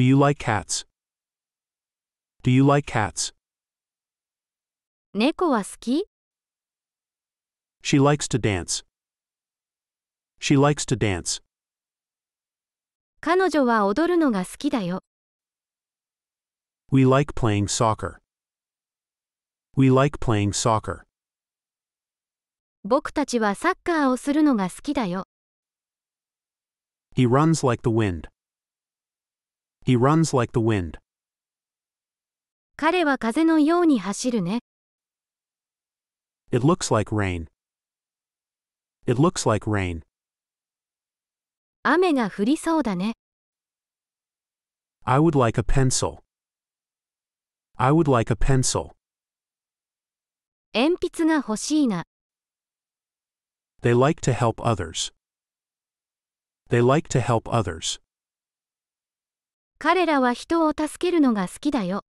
Do you like cats? Do you like cats? 猫は好き She likes to dance. She likes to dance. 彼女は踊るのが好きだよ。We like playing soccer. We like playing soccer. 僕たちはサッカーをするのが好きだよ。He runs like the wind. He runs like the wind. 彼は風のように走るね。It looks like rain. It looks like rain. 雨が降りそうだね。I would like a pencil. I would like a pencil. 鉛筆が欲しいな。They like to help others. They like to help others. 彼らは人を助けるのが好きだよ。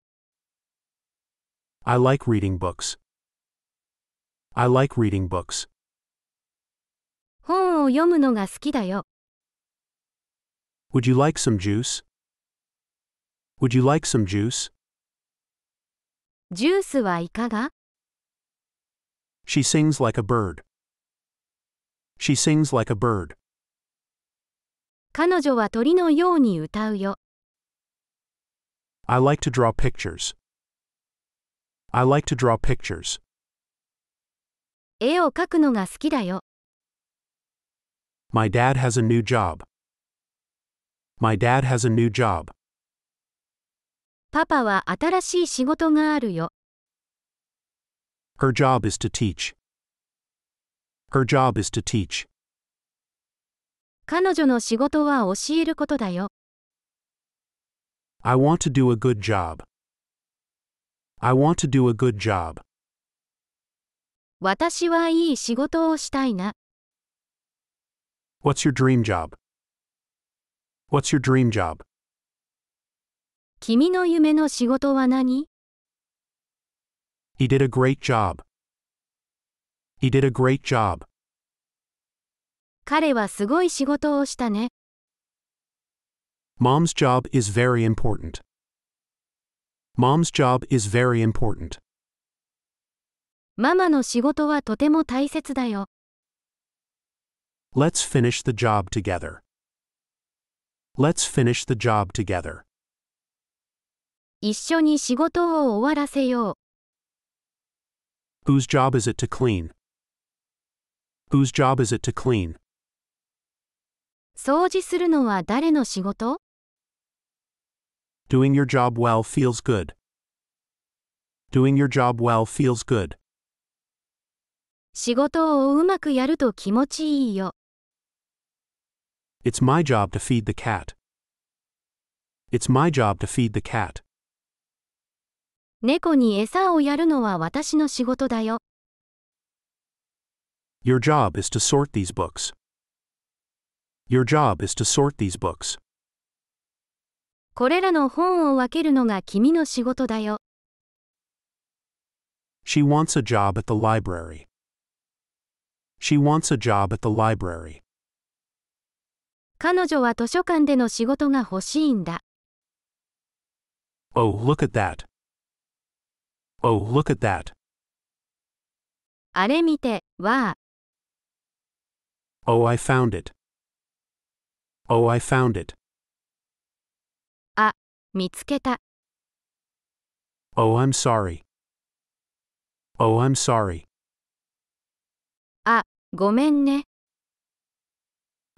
I like reading books. I like reading books. 本を読むのが好きだよ。Would you like some juice? you like some juice? ジュースはいかが ?She sings like a bird. sings like a bird. 彼女は鳥のように歌うよ。I like to draw pictures. I like to draw pictures. 絵を描くのが好きだよ。My dad has a new job. My dad has a new job. パパは新しい仕事があるよ。Her job is to teach. Her job is to teach. 彼女の仕事は教えることだよ。I want to do a good job. I want to do a good job. 私はいい仕事をしたいな。What's your dream job? What's your dream job? 君の夢の仕事は何 He did a great job. He did a great job. 彼はすごい仕事をしたね。Mom's job is very important. Mom's job is very important. ママの仕事はとても大切だよ。Let's finish the job together. Let's finish the job together. 一緒に仕事を終わらせよう。Whose job is it to clean? Whose job is it to clean? 掃除するのは誰の仕事 Doing your job well feels good. Doing your job well feels good. 仕事をうまくやると気持ちいいよ。It's my job to feed the cat. It's my job to feed the cat. 猫に餌をやるのは私の仕事だよ。Your job is to sort these books. Your job is to sort these books. これらの本を分けるのが君の仕事だよ。She wants a job at the library. She wants a job at the library. 彼女は図書館での仕事が欲しいんだ。Oh, look at that. Oh, look at that. あれ見て、わあ。Oh, I found it. Oh, I found it. 見つけた。Oh, I'm sorry. Oh, I'm sorry. あ、ごめんね。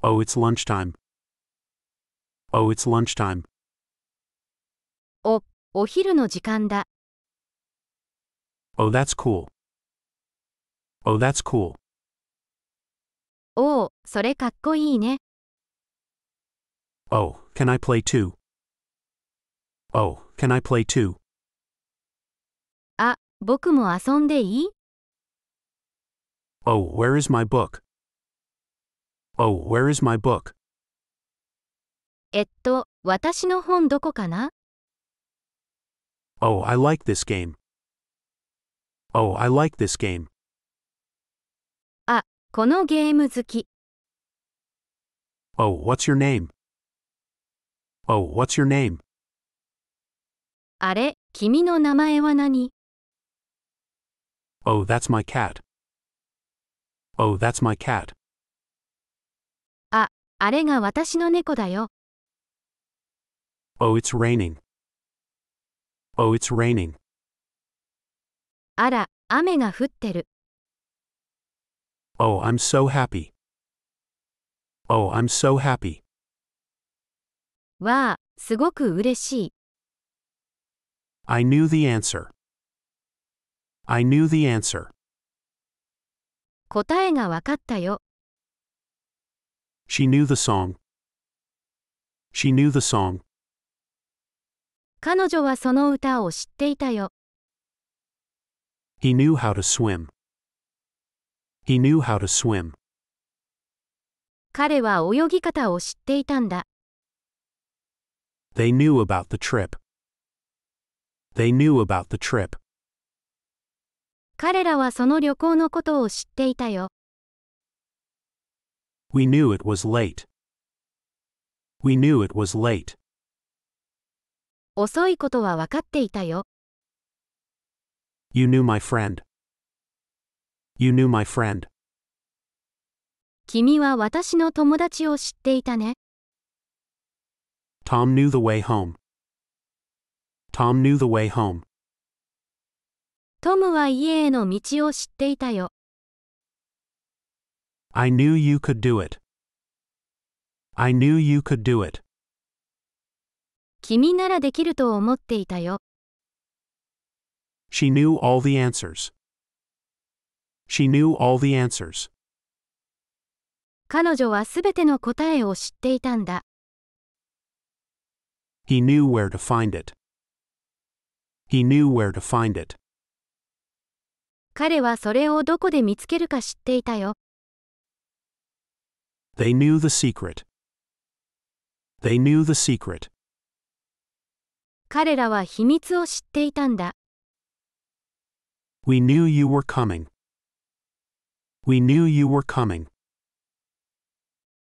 Oh, it's lunchtime. Oh, it's lunchtime. お、お昼の時間だ。Oh, that's cool. Oh, that's cool. おお、それかっこいいね。Oh, can I play too? Oh, can I play too? あ、僕も遊んでいい Oh, where is my book? Oh, where is my book? えっと、私の本どこかな Oh, I like this game. Oh, I like this game. あ、このゲーム好き。Oh, what's your name? Oh, what's your name? あれ、君の名前は何 ?Oh, that's my cat.Oh, that's my cat. あ、あれが私の猫だよ。Oh, it's raining.Oh, it's raining. あら、雨が降ってる。Oh, I'm so happy. Oh, I'm so happy. わあ、すごく嬉しい。I knew the answer. I knew the answer. 答えがわかったよ。She knew the song. She knew the song. 彼女はその歌を知っていたよ。He knew how to swim. He knew how to swim. 彼は泳ぎ方を知っていたんだ。They knew about the trip. They knew about the trip. 彼らはその旅行のことを知っていたよ。We knew it was late. We knew it was late. 遅いことは分かっていたよ。You knew my friend. You knew my friend. 君は私の友達を知っていたね。Tom knew the way home. Tom knew the way home. トムは家への道を知っていたよ。I knew you could do it. I knew you could do it. 君ならできると思っていたよ。She knew all the answers. She knew all the answers. 彼女はすべての答えを知っていたんだ。He knew where to find it. He knew where to find it. 彼はそれをどこで見つけるか知っていたよ。They knew the secret. They knew the secret. 彼らは秘密を知っていたんだ。We knew you were coming. We knew you were coming.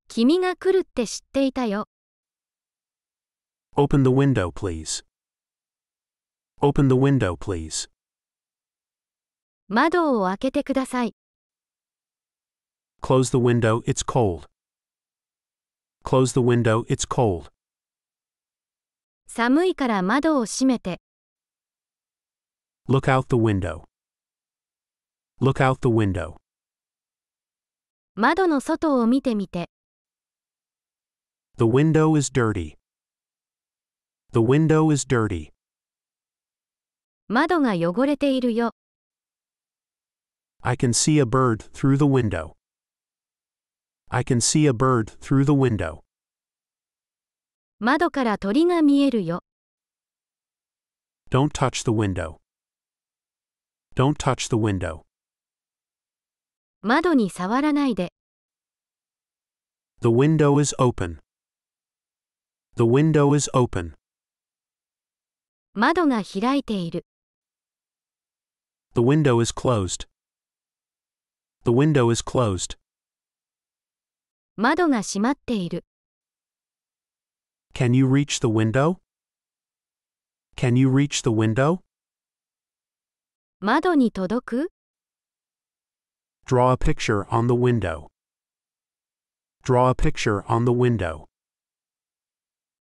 君が来るって知っていたよ。Open the window, please. Open the window, please. 窓を開けてください。Close the window, it's cold. Close the window, it's cold. 寒いから窓を閉めて。Look out the window. Look out the window. 窓の外を見てみて。The window is dirty. The window is dirty. 窓が汚れているよ。I can see a bird through the window. I can see a bird through the window. 窓から鳥が見えるよ。Don't touch the window. Don't touch the window. 窓に触らないで。The window is open. The window is open. 窓が開いている。the window is closed. The window is closed. 窓が閉まっている。Can you reach the window? Can you reach the window? 窓に届く Draw a picture on the window. Draw a picture on the window.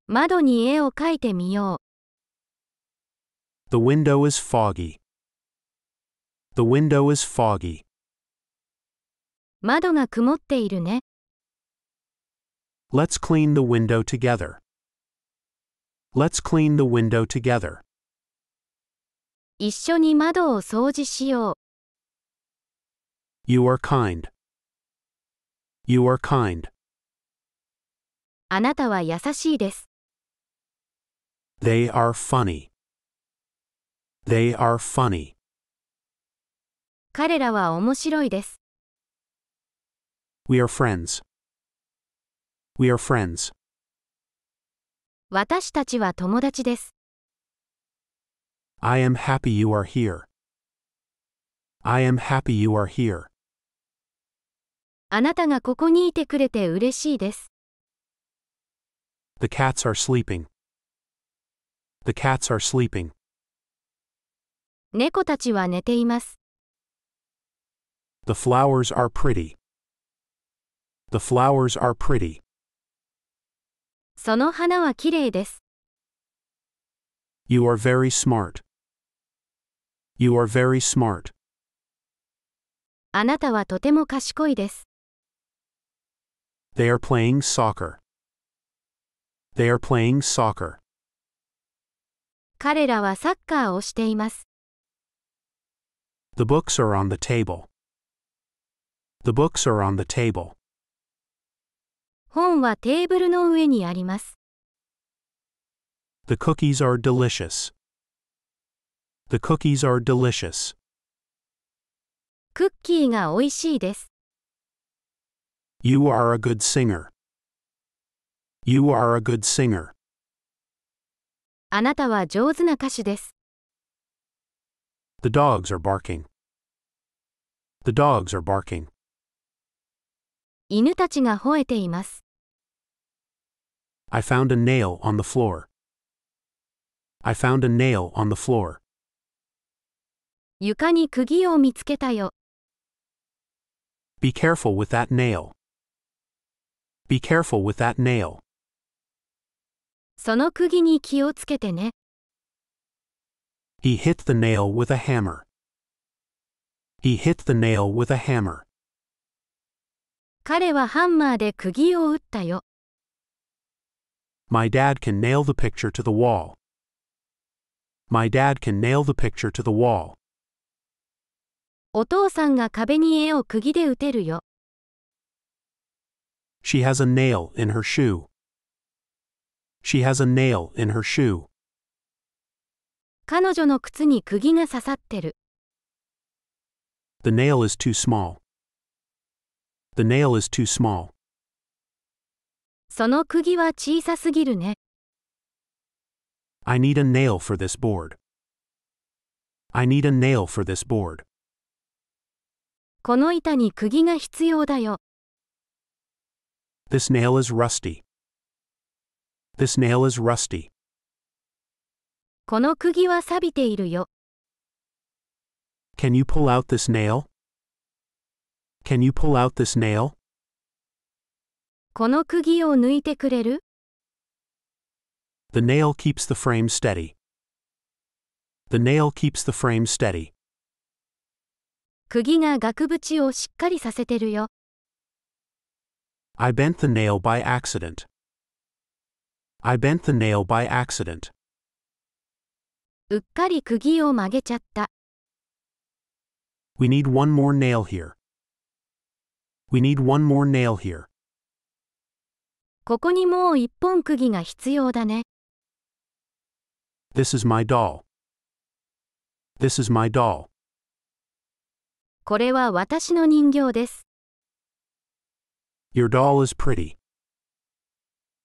The window is foggy. The window is foggy. 窓が曇っているね。Let's clean the window together. Let's clean the window together. 一緒に窓を掃除しよう。You are kind. You are kind. あなたは優しいです。They are funny. They are funny. 彼らは面白いです。We are friends. We are friends. 私たちは友達です。I am happy you are here. I am happy you are here. あなたがここにいてくれて嬉しいです。The cats are sleeping. The cats are sleeping. 猫たちは寝ています。The flowers are pretty. The flowers are pretty. その花はきれいです。You are very smart. You are very smart. あなたはとても賢いです。They are playing soccer. They are playing soccer. 彼らはサッカーをしています。The books are on the table. The books are on the table. 本はテーブルの上にあります。The cookies are delicious. The cookies are delicious. クッキーが美味しいです。You are a good singer. You are a good singer. あなたは上手な歌手です。The dogs are barking. The dogs are barking. 犬たちが吠えています。I found a nail on the floor. I found a nail on the floor. 床に釘を見つけたよ。Be careful with that nail. Be careful with that nail. その釘に気をつけてね。He hit the nail with a hammer. He hit the nail with a hammer. 彼はハンマーで釘を打ったよ。My dad can nail the picture to the wall. My dad can nail the picture to the wall. お父さんが壁に絵を釘で打てるよ。She has a nail in her shoe. She has a nail in her shoe. 彼女の靴に釘が刺さってる。The nail is too small. The nail is too small. その釘は小さすぎるね。I need a nail for this board. I need a nail for this board. この板に釘が必要だよ。This nail is rusty. This nail is rusty. この釘は錆びているよ。Can you pull out this nail? Can you pull out this nail? この釘を抜いてくれる The nail keeps the frame steady. The nail keeps the frame steady. 釘が額縁をしっかりさせてるよ。I bent the nail by accident. I bent the nail by accident. うっかり釘を曲げちゃった。We need one more nail here. We need one more nail here. ここにもう一本釘が必要だね。This is my doll. This is my doll. これは私の人形です。Your doll is pretty.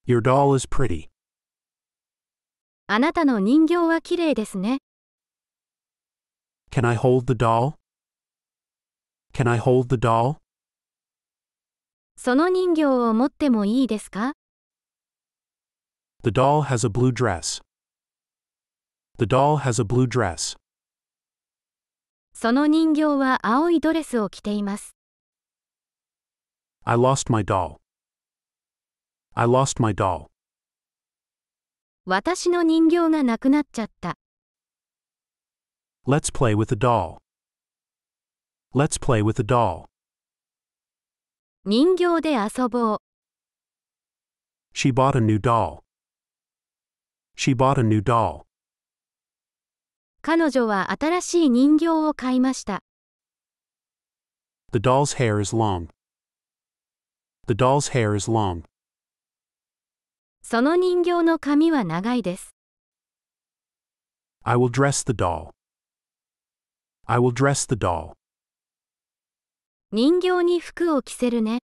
doll is pretty. あなたの人形は綺麗ですね。Can I hold the doll? I hold the doll? その人形を持ってもいいですか The doll has a blue dress. The doll has a blue dress. その人形は青いドレスを着ています。I lost my doll. I lost my doll. 私の人形がなくなっちゃった。Let's play with a doll. Let's play with a doll. 人形で遊ぼう。She bought a new doll. She bought a new doll. 彼女は新しい人形を買いました。The doll's hair is long. The doll's hair is long. その人形の髪は長いです。I will dress the doll. I will dress the doll. 人形に服を着せるね。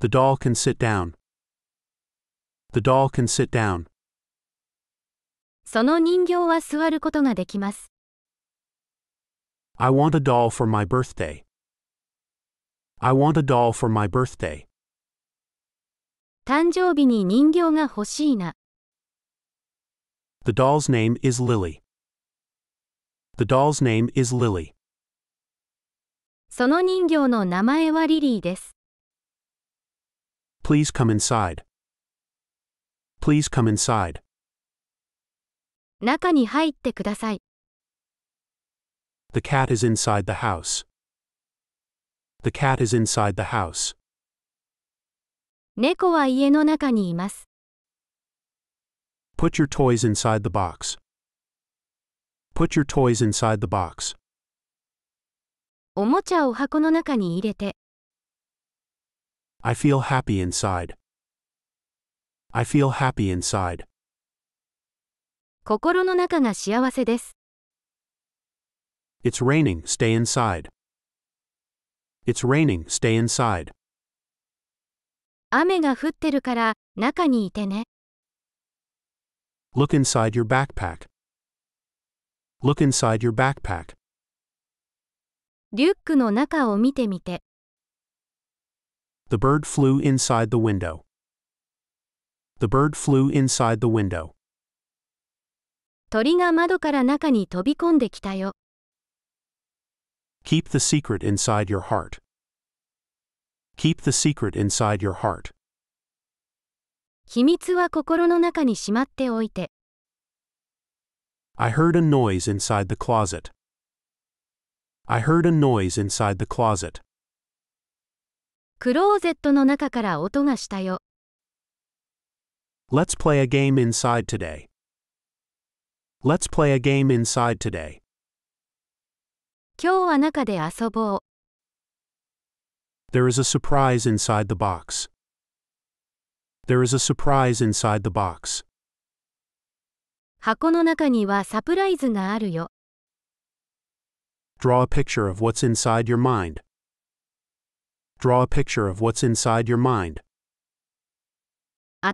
The doll can sit down. The doll can sit down. その人形は座ることができます。I want a doll for my birthday. I want a doll for my birthday. 誕生日に人形が欲しいな。The doll's name is Lily. The doll's name is Lily. その人形の名前はリリーです。Please come inside. Please come inside. 中に入ってください。The cat is inside the house. The cat is inside the house. 猫は家の中にいます。Put your toys inside the box. Put your toys inside the box. おもちゃを箱の中に入れて。I feel happy inside. I feel happy inside. 心の中が幸せです。It's raining, stay inside. It's raining, stay inside. 雨が降ってるから中にいてね。Look inside your backpack. Look inside your backpack. リュックの中を見てみて。The bird flew inside the window. The bird flew inside the window. 鳥が窓から中に飛び込んできたよ。Keep the secret inside your heart. Keep the secret inside your heart. 秘密は心の中にしまっておいて。I heard a noise inside the closet. I heard a noise inside the closet. クローゼットの中から音がしたよ。Let's play a game inside today. Let's play a game inside today. 今日は中で遊ぼう。There is a surprise inside the box. There is a surprise inside the box. 箱の中にはサプライズがあるよ。Draw a picture of what's inside your mind. Draw a picture of what's inside your mind. My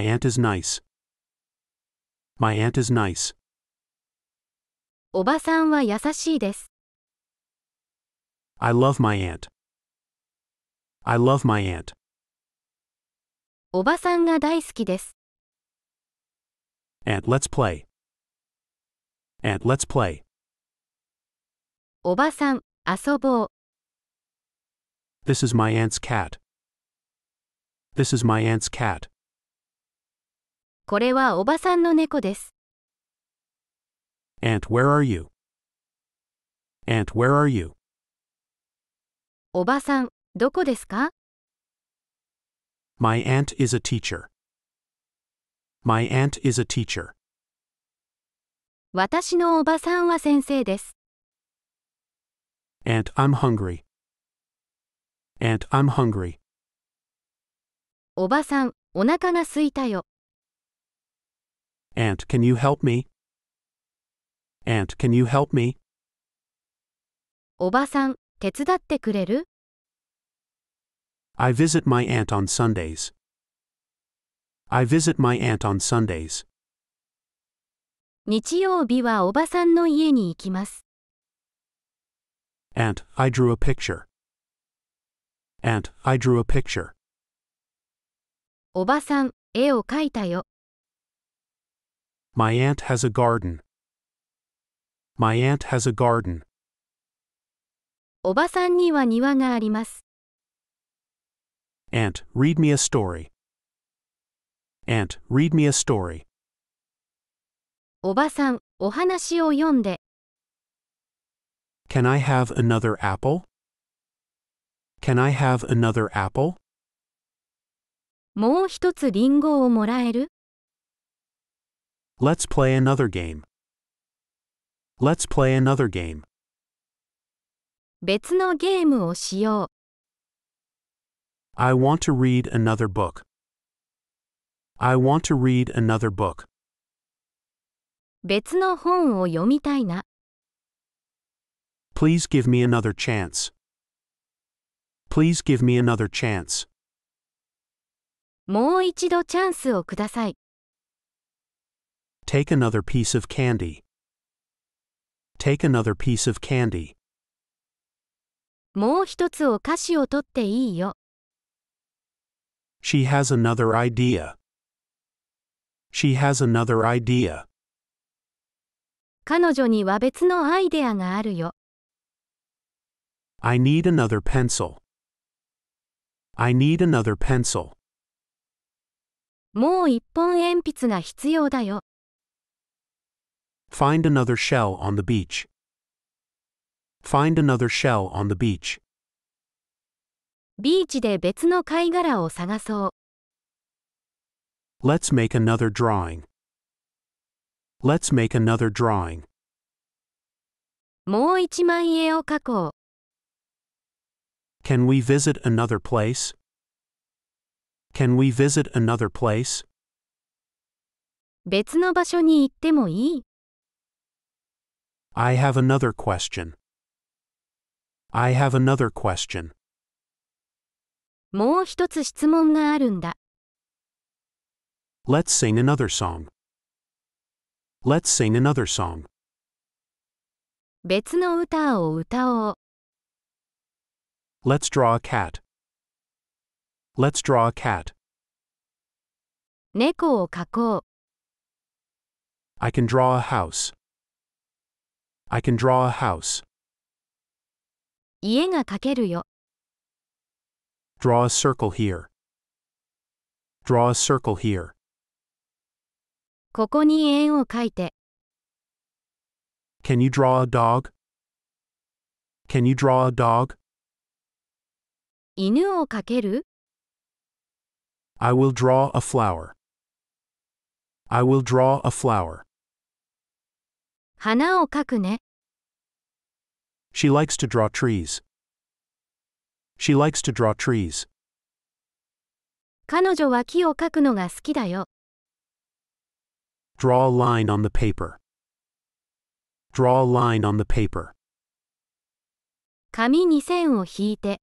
aunt is nice. My aunt is nice. おばさんは優しいです。I love my aunt. I love my aunt. おばさんが大好きです。and let's play. And let's play. This is my aunt's cat. This is my aunt's cat. Aunt, where are you? Aunt, where are you? おばさん、どこですか My aunt is a teacher. My aunt is a teacher. 私のおばさんは先生です。Aunt, I'm hungry. Aunt, I'm hungry. おばさん、お腹が空いたよ。Aunt, can you help me? Aunt, can you help me? おばさん、手伝ってくれる I visit my aunt on Sundays. I visit my aunt on Sundays. 日曜日はおばさんの家に行きます。Aunt, I drew a picture. Aunt, I drew a picture. おばさん、絵を描いたよ。My aunt has a garden. My aunt has a garden. おばさんには庭があります。Aunt, read me a story. Aunt, read me a story. おばさん、お話を読んで。Can I have another apple? Can I have another apple? もう一つリンゴをもらえる Let's play another game. Let's play another game. 別のゲームをしよう。I want to read another book. I want to read another book. Please give me another chance. Please give me another chance. Take another piece of candy. Take another piece of candy. もう一つお菓子を取っていいよ。She has another idea. She has another idea. 彼女には別のアイデアがあるよ。I need another pencil. I need another pencil. もう一本鉛筆が必要だよ。Find another shell on the beach. Find another shell on the beach. ビーチで別の貝殻を探そう。Let's make another drawing. Let's make another drawing. Can we visit another place? Can we visit another place? 別の場所に行ってもいい I have another question. I have another question. もう一つ質問があるんだ。Let's sing another song. Let's sing another song. let us draw a cat. Let's draw a cat. I can draw a house. I can draw a house. Draw a circle here. Draw a circle here. ここに円を描いて。Can you draw a dog? Can you draw a dog? 犬を描ける ?I will draw a flower. I will draw a flower. 花を描くね。She likes to draw trees. She likes to draw trees. 彼女は木を描くのが好きだよ。Draw a line on the paper. Draw a line on the paper. 紙に線を引いて、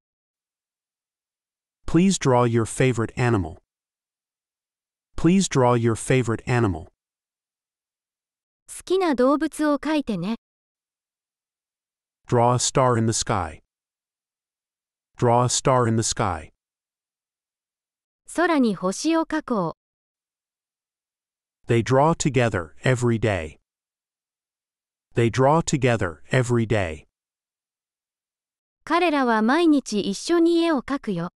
Please draw your favorite animal. Please draw your favorite animal. 好きな動物を描いてね。Draw a star in the sky. Draw a star in the sky. 空に星を描こう。they draw together every day. They draw together every day. 彼らは毎日一緒に絵を描くよ。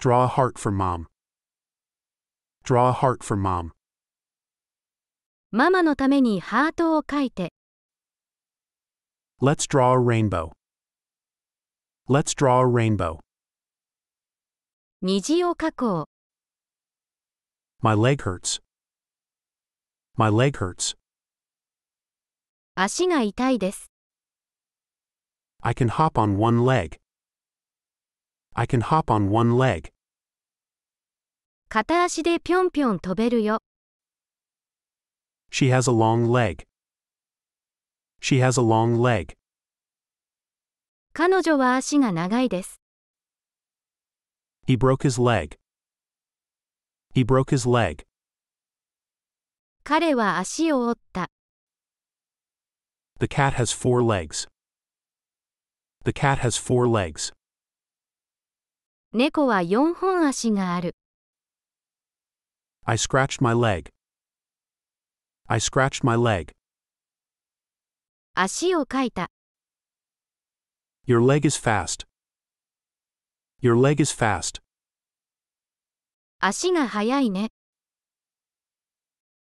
Draw a heart for mom. Draw a heart for mom. ママのためにハートを描いて。Let's draw a rainbow. Let's draw a rainbow. 虹を描こう。my leg hurts. My leg hurts. 足が痛いです。I can hop on one leg. I can hop on one leg. 片足でぴょんぴょん飛べるよ。She has a long leg. She has a long leg. 彼女は足が長いです。He broke his leg. He broke his leg. 彼は足を折った。The cat has four legs. The cat has four legs. I scratched my leg. I scratched my leg. 足をかいた。Your leg is fast. Your leg is fast. 足が速いね。